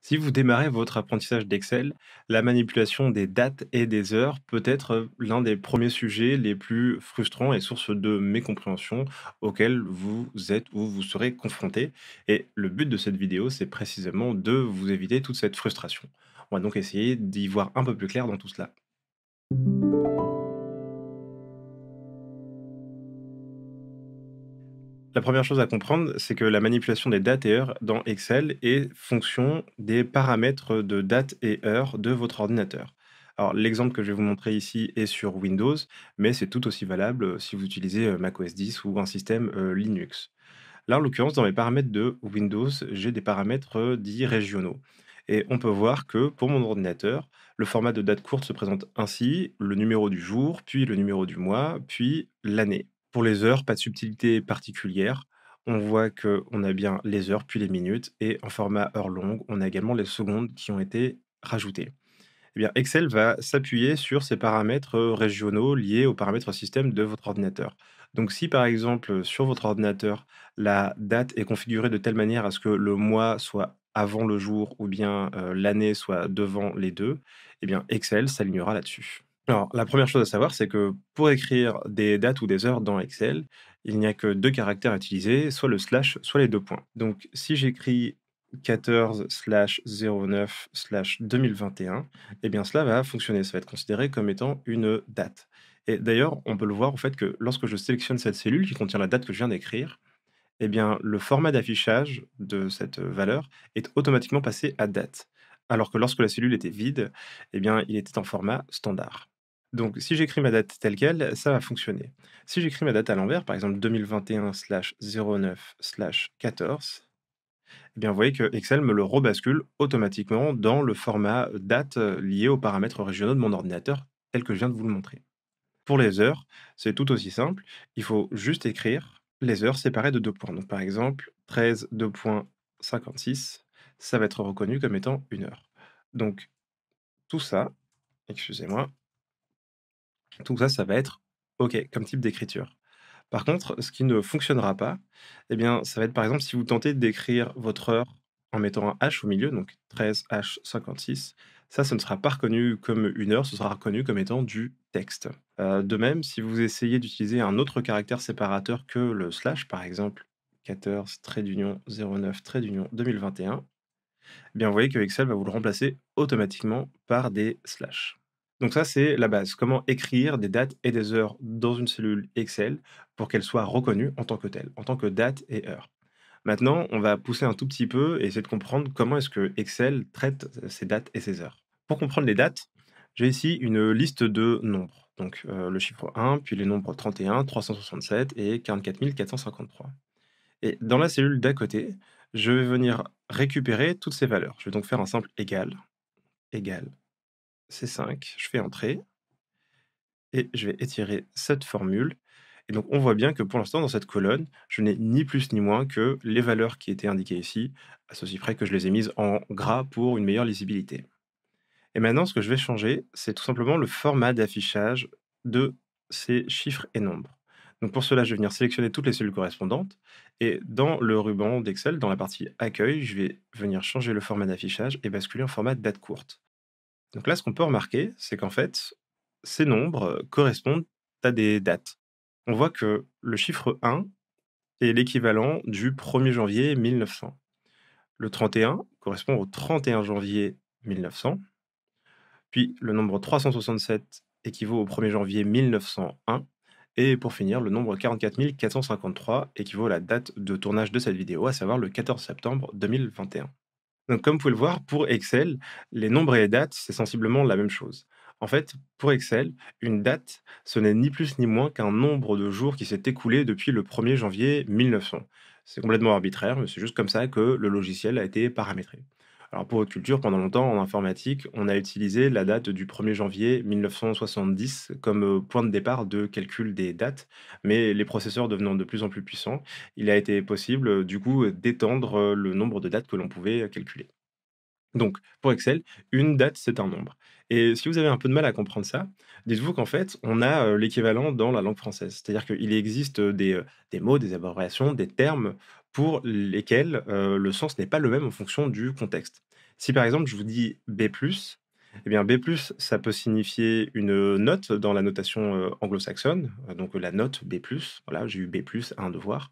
Si vous démarrez votre apprentissage d'Excel, la manipulation des dates et des heures peut être euh, l'un des premiers sujets les plus frustrants et source de mécompréhension auxquels vous êtes ou vous serez confronté. Et le but de cette vidéo, c'est précisément de vous éviter toute cette frustration. On va donc essayer d'y voir un peu plus clair dans tout cela. La première chose à comprendre, c'est que la manipulation des dates et heures dans Excel est fonction des paramètres de date et heure de votre ordinateur. Alors, l'exemple que je vais vous montrer ici est sur Windows, mais c'est tout aussi valable euh, si vous utilisez euh, macOS 10 ou un système euh, Linux. Là, en l'occurrence, dans mes paramètres de Windows, j'ai des paramètres dits régionaux. Et on peut voir que pour mon ordinateur, le format de date courte se présente ainsi, le numéro du jour, puis le numéro du mois, puis l'année. Pour les heures, pas de subtilité particulière. On voit qu'on a bien les heures puis les minutes et en format heure longue, on a également les secondes qui ont été rajoutées. Eh bien, Excel va s'appuyer sur ces paramètres euh, régionaux liés aux paramètres système de votre ordinateur. Donc si par exemple sur votre ordinateur, la date est configurée de telle manière à ce que le mois soit avant le jour ou bien euh, l'année soit devant les deux, eh bien Excel s'alignera là-dessus. Alors, la première chose à savoir, c'est que pour écrire des dates ou des heures dans Excel, il n'y a que deux caractères à utiliser, soit le slash, soit les deux points. Donc, si j'écris 14 slash 09 slash 2021, eh bien cela va fonctionner, ça va être considéré comme étant une date. Et d'ailleurs, on peut le voir au fait que lorsque je sélectionne cette cellule qui contient la date que je viens d'écrire, eh bien le format d'affichage de cette valeur est automatiquement passé à date alors que lorsque la cellule était vide, eh bien, il était en format standard. Donc, si j'écris ma date telle qu'elle, ça va fonctionner. Si j'écris ma date à l'envers, par exemple 2021/09/14, eh bien, vous voyez que Excel me le rebascule automatiquement dans le format date euh, lié aux paramètres régionaux de mon ordinateur, tel que je viens de vous le montrer. Pour les heures, c'est tout aussi simple. Il faut juste écrire les heures séparées de deux points. Donc, par exemple, 13, 2.56, ça va être reconnu comme étant une heure. Donc, tout ça, excusez-moi, donc ça, ça va être OK comme type d'écriture. Par contre, ce qui ne fonctionnera pas, eh bien, ça va être par exemple si vous tentez d'écrire votre heure en mettant un H au milieu, donc 13H56, ça, ce ne sera pas reconnu comme une heure, ce sera reconnu comme étant du texte. Euh, de même, si vous essayez d'utiliser un autre caractère séparateur que le slash, par exemple 14 trait d'union 09 trait d'union 2021, eh bien, vous voyez que Excel va vous le remplacer automatiquement par des slash. Donc ça, c'est la base. Comment écrire des dates et des heures dans une cellule Excel pour qu'elle soit reconnue en tant que telle, en tant que date et heure. Maintenant, on va pousser un tout petit peu et essayer de comprendre comment est-ce que Excel traite euh, ces dates et ces heures. Pour comprendre les dates, j'ai ici une liste de nombres. Donc euh, le chiffre 1, puis les nombres 31, 367 et 44 453. Et dans la cellule d'à côté, je vais venir récupérer toutes ces valeurs. Je vais donc faire un simple égal, égal, C5, je fais entrer et je vais étirer cette formule. Et donc on voit bien que pour l'instant dans cette colonne, je n'ai ni plus ni moins que les valeurs qui étaient indiquées ici, à ceci près que je les ai mises en gras pour une meilleure lisibilité. Et maintenant ce que je vais changer, c'est tout simplement le format d'affichage de ces chiffres et nombres. Donc pour cela, je vais venir sélectionner toutes les cellules correspondantes et dans le ruban d'Excel, dans la partie accueil, je vais venir changer le format d'affichage et basculer en format date courte. Donc là, ce qu'on peut remarquer, c'est qu'en fait, ces nombres euh, correspondent à des dates. On voit que le chiffre 1 est l'équivalent du 1er janvier 1900. Le 31 correspond au 31 janvier 1900. Puis le nombre 367 équivaut au 1er janvier 1901. Et pour finir, le nombre 44 453 équivaut à la date de tournage de cette vidéo, à savoir le 14 septembre 2021. Donc, comme vous pouvez le voir, pour Excel, les nombres et les dates, c'est sensiblement la même chose. En fait, pour Excel, une date, ce n'est ni plus ni moins qu'un nombre de jours qui s'est écoulé depuis le 1er janvier 1900. C'est complètement arbitraire, mais c'est juste comme ça que le logiciel a été paramétré. Alors pour votre Culture, pendant longtemps, en informatique, on a utilisé la date du 1er janvier 1970 comme euh, point de départ de calcul des dates, mais les processeurs devenant de plus en plus puissants, il a été possible euh, du coup d'étendre euh, le nombre de dates que l'on pouvait calculer. Donc, pour Excel, une date, c'est un nombre. Et si vous avez un peu de mal à comprendre ça, dites-vous qu'en fait, on a l'équivalent dans la langue française. C'est-à-dire qu'il existe des, des, mots, des abréviations, des termes pour lesquels le sens n'est pas le même en fonction du contexte. Si par exemple je vous dis B ⁇ eh bien B+, ça peut signifier une note dans la notation anglo-saxonne, donc la note B+, voilà, j'ai eu B+, à un devoir.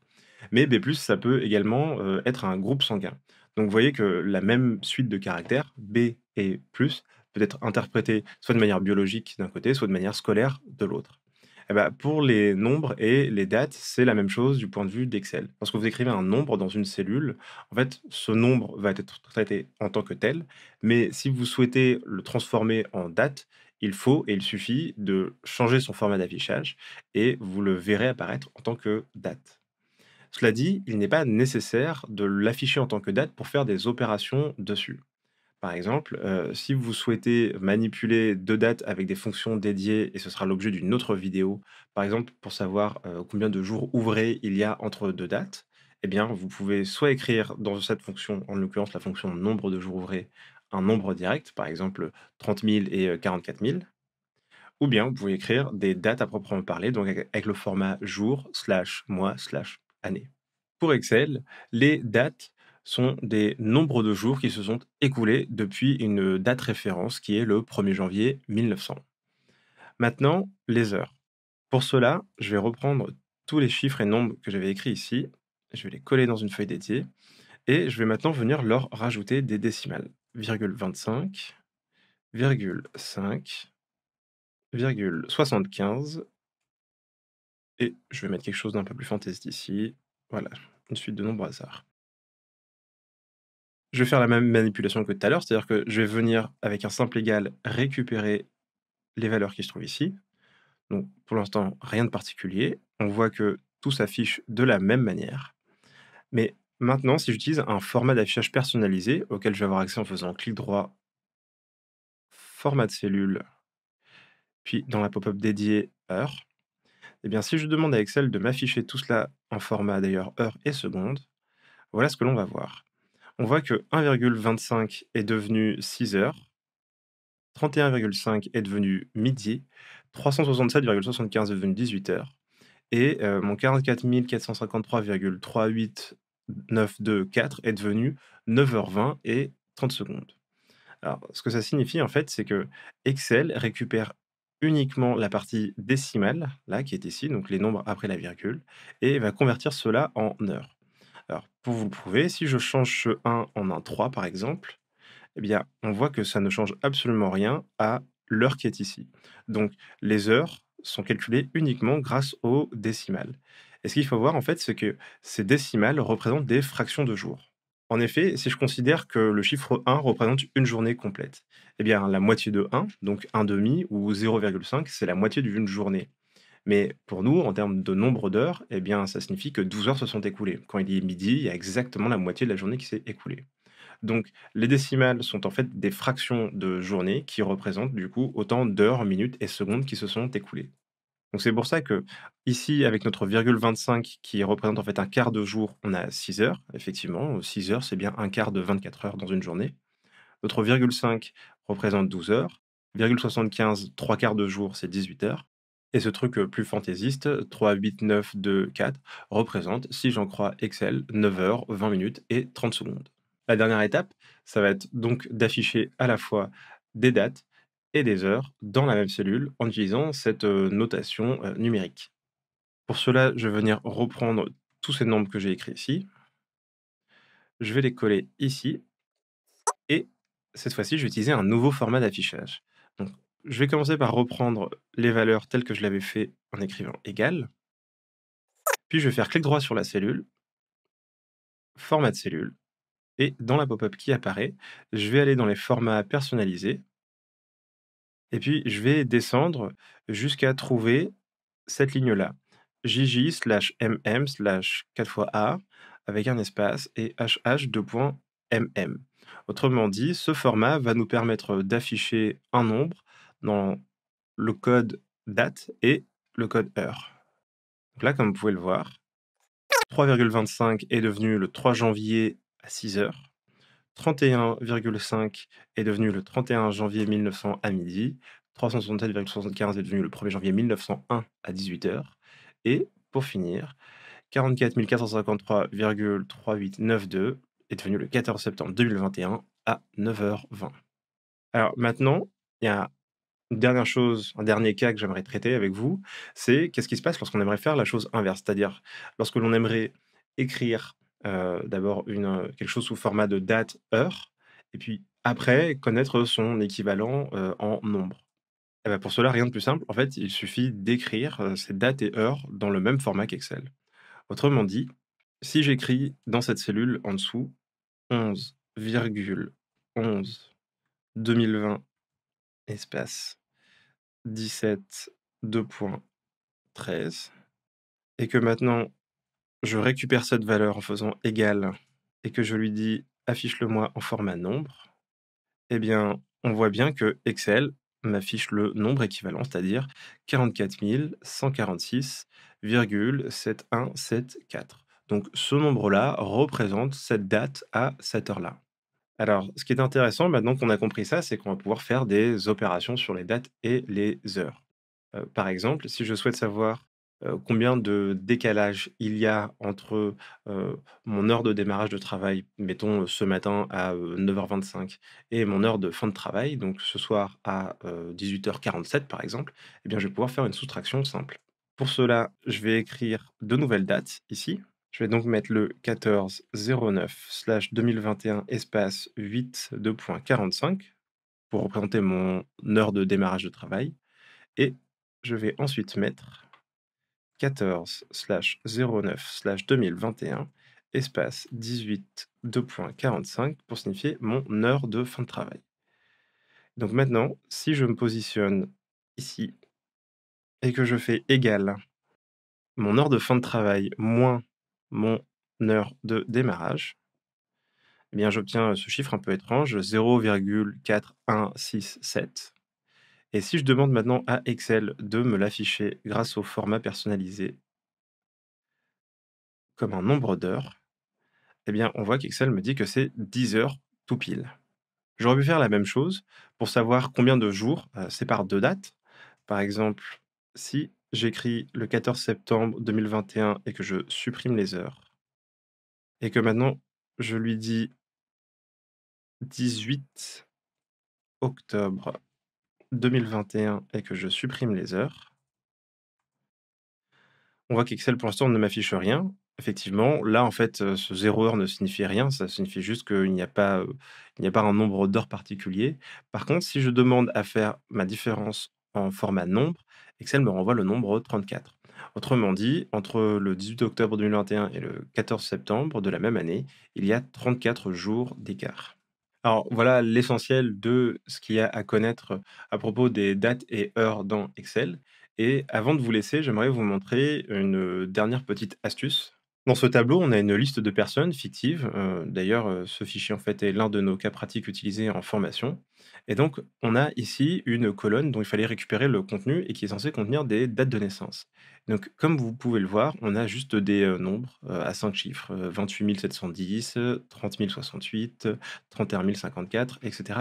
Mais B+, ça peut également être un groupe sanguin. Donc vous voyez que la même suite de caractères, B et plus, peut être interprétée soit de manière biologique d'un côté, soit de manière scolaire de l'autre. Eh ben, pour les nombres et les dates, c'est la même chose du point de vue d'Excel. Lorsque vous écrivez un nombre dans une cellule, en fait, ce nombre va être traité en tant que tel, mais si vous souhaitez le transformer en date, il faut et il suffit de changer son format d'affichage et vous le verrez apparaître en tant que date. Cela dit, il n'est pas nécessaire de l'afficher en tant que date pour faire des opérations dessus par exemple, euh, si vous souhaitez manipuler deux dates avec des fonctions dédiées, et ce sera l'objet d'une autre vidéo, par exemple pour savoir euh, combien de jours ouvrés il y a entre deux dates, et eh bien vous pouvez soit écrire dans cette fonction, en l'occurrence la fonction nombre de jours ouvrés, un nombre direct, par exemple 30 000 et 44 euh, 000, ou bien vous pouvez écrire des dates à proprement parler, donc avec le format jour, slash mois, slash année. Pour Excel, les dates sont des nombres de jours qui se sont écoulés depuis une date référence qui est le 1er janvier 1900. Maintenant, les heures. Pour cela, je vais reprendre tous les chiffres et nombres que j'avais écrits ici, je vais les coller dans une feuille dédiée, et je vais maintenant venir leur rajouter des décimales. 25, 5, 75, et je vais mettre quelque chose d'un peu plus fantaisiste ici, voilà, une suite de nombres hasard je vais faire la même manipulation que tout à l'heure, c'est-à-dire que je vais venir avec un simple égal récupérer les valeurs qui se trouvent ici. Donc pour l'instant, rien de particulier. On voit que tout s'affiche de la même manière. Mais maintenant, si j'utilise un format d'affichage personnalisé auquel je vais avoir accès en faisant clic droit, format de cellule, puis dans la pop-up dédiée heure, et eh bien si je demande à Excel de m'afficher tout cela en format d'ailleurs heure et seconde, voilà ce que l'on va voir on voit que 1,25 est devenu 6 heures, 31,5 est devenu midi, 367,75 est devenu 18 heures, et euh, mon 44 453,38924 est devenu 9h20 et 30 secondes. Alors, ce que ça signifie en fait, c'est que Excel récupère uniquement la partie décimale, là, qui est ici, donc les nombres après la virgule, et va convertir cela en heures. Alors, pour vous le prouver, si je change ce 1 en un 3, par exemple, eh bien, on voit que ça ne change absolument rien à l'heure qui est ici. Donc, les heures sont calculées uniquement grâce aux décimales. Et ce qu'il faut voir, en fait, c'est que ces décimales représentent des fractions de jours. En effet, si je considère que le chiffre 1 représente une journée complète, eh bien la moitié de 1, donc 1,5 ou 0,5, c'est la moitié d'une journée. Mais pour nous, en termes de nombre d'heures, eh bien, ça signifie que 12 heures se sont écoulées. Quand il est midi, il y a exactement la moitié de la journée qui s'est écoulée. Donc, les décimales sont en fait des fractions de journée qui représentent du coup autant d'heures, minutes et secondes qui se sont écoulées. Donc, c'est pour ça que ici, avec notre virgule 25 qui représente en fait un quart de jour, on a 6 heures. Effectivement, 6 heures, c'est bien un quart de 24 heures dans une journée. Notre 0,5 représente 12 heures. 0,75, trois quarts de jour, c'est 18 heures. Et ce truc euh, plus fantaisiste, 3, 8, 9, 2, 4, représente, si j'en crois Excel, 9 heures, 20 minutes et 30 secondes. La dernière étape, ça va être donc d'afficher à la fois des dates et des heures dans la même cellule en utilisant cette euh, notation euh, numérique. Pour cela, je vais venir reprendre tous ces nombres que j'ai écrits ici. Je vais les coller ici. Et cette fois-ci, je vais utiliser un nouveau format d'affichage. Donc, je vais commencer par reprendre les valeurs telles que je l'avais fait en écrivant égal. Puis je vais faire clic droit sur la cellule, format de cellule, et dans la pop-up qui apparaît, je vais aller dans les formats personnalisés, et puis je vais descendre jusqu'à trouver cette ligne-là, jj slash mm slash 4 avec un espace et hh2.mm. Autrement dit, ce format va nous permettre d'afficher un nombre dans le code date et le code heure. là, comme vous pouvez le voir, 3,25 est devenu le 3 janvier à 6 heures. 31,5 est devenu le 31 janvier 1900 à midi. 367,75 est devenu le 1er janvier 1901 à 18h. Et pour finir, 44 453,3892 est devenu le 14 septembre 2021 à 9h20. Alors maintenant, il y a une dernière chose, un dernier cas que j'aimerais traiter avec vous, c'est qu'est-ce qui se passe lorsqu'on aimerait faire la chose inverse, c'est-à-dire lorsque l'on aimerait écrire euh, d'abord euh, quelque chose sous format de date, heure, et puis après connaître son équivalent euh, en nombre. Et eh ben, pour cela, rien de plus simple. En fait, il suffit d'écrire ces dates et heures dans le même format qu'Excel. Autrement dit, si j'écris dans cette cellule en dessous 11,11 11, 2020 espace 17, 2.13, et que maintenant je récupère cette valeur en faisant égal et que je lui dis affiche-le-moi en format nombre, eh bien, on voit bien que Excel m'affiche le nombre équivalent, c'est-à-dire 44 Donc ce nombre-là représente cette date à cette heure-là. Alors, ce qui est intéressant, maintenant qu'on a compris ça, c'est qu'on va pouvoir faire des opérations sur les dates et les heures. Euh, par exemple, si je souhaite savoir euh, combien de décalage il y a entre euh, mon heure de démarrage de travail, mettons ce matin à 9h25, et mon heure de fin de travail, donc ce soir à 18h47 par exemple, eh bien, je vais pouvoir faire une soustraction simple. Pour cela, je vais écrire deux nouvelles dates ici, je vais donc mettre le 1409 slash 2021 espace 8 2.45 pour représenter mon heure de démarrage de travail. Et je vais ensuite mettre 14 09 2021 espace 18 2.45 pour signifier mon heure de fin de travail. Donc maintenant, si je me positionne ici et que je fais égal mon heure de fin de travail moins mon heure de démarrage, eh bien j'obtiens ce chiffre un peu étrange, 0,4167. Et si je demande maintenant à Excel de me l'afficher grâce au format personnalisé comme un nombre d'heures, eh bien on voit qu'Excel me dit que c'est 10 heures tout pile. J'aurais pu faire la même chose pour savoir combien de jours euh, séparent deux dates. Par exemple, si j'écris le 14 septembre 2021 et que je supprime les heures, et que maintenant je lui dis 18 octobre 2021 et que je supprime les heures, on voit qu'Excel pour l'instant ne m'affiche rien. Effectivement, là en fait, euh, ce zéro heure ne signifie rien, ça signifie juste qu'il n'y a pas, euh, il n'y a pas un nombre d'heures particulier. Par contre, si je demande à faire ma différence format nombre, Excel me renvoie le nombre 34. Autrement dit, entre le 18 octobre 2021 et le 14 septembre de la même année, il y a 34 jours d'écart. Alors voilà l'essentiel de ce qu'il y a à connaître à propos des dates et heures dans Excel. Et avant de vous laisser, j'aimerais vous montrer une dernière petite astuce. Dans ce tableau, on a une liste de personnes fictives. Euh, d'ailleurs, euh, ce fichier en fait est l'un de nos cas pratiques utilisés en formation. Et donc, on a ici une colonne dont il fallait récupérer le contenu et qui est censée contenir des dates de naissance. Donc, comme vous pouvez le voir, on a juste des euh, nombres euh, à cinq chiffres, 28 710, 30 068, 31 054, etc.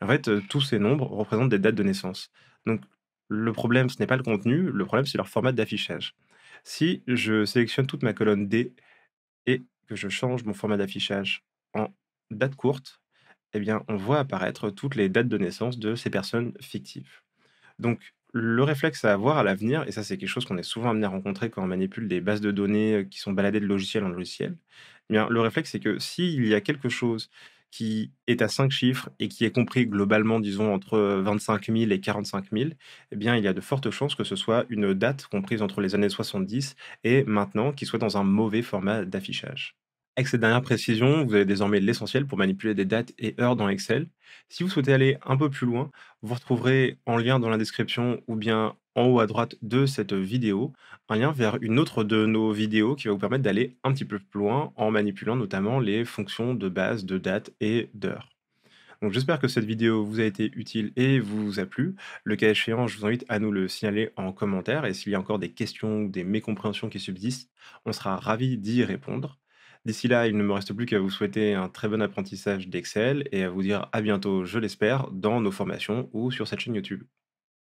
En fait, euh, tous ces nombres représentent des dates de naissance. Donc, le problème, ce n'est pas le contenu, le problème, c'est leur format d'affichage. Si je sélectionne toute ma colonne D et que je change mon format d'affichage en date courte, eh bien, on voit apparaître toutes les dates de naissance de ces personnes fictives. Donc, le réflexe à avoir à l'avenir, et ça c'est quelque chose qu'on est souvent amené à rencontrer quand on manipule des bases de données euh, qui sont baladées de logiciel en logiciel, eh bien, le réflexe c'est que s'il y a quelque chose qui est à 5 chiffres et qui est compris globalement, disons, entre 25 euh, 000 et 45 000, eh bien, il y a de fortes chances que ce soit une date comprise entre les années 70 et maintenant qui soit dans un mauvais format d'affichage. Avec cette dernière précision, vous avez désormais l'essentiel pour manipuler des dates et heures dans Excel. Si vous souhaitez aller un peu plus loin, vous retrouverez en lien dans la description ou bien en haut à droite de cette vidéo un lien vers une autre de nos vidéos qui va vous permettre d'aller un petit peu plus loin en manipulant notamment les fonctions de base de date et d'heure. Donc j'espère que cette vidéo vous a été utile et vous a plu. Le cas échéant, je vous invite à nous le signaler en commentaire et s'il y a encore des questions ou des mécompréhensions qui subsistent, on sera ravi d'y répondre. D'ici là, il ne me reste plus qu'à vous souhaiter un très bon apprentissage d'Excel et à vous dire à bientôt, je l'espère, dans nos formations ou sur cette chaîne YouTube.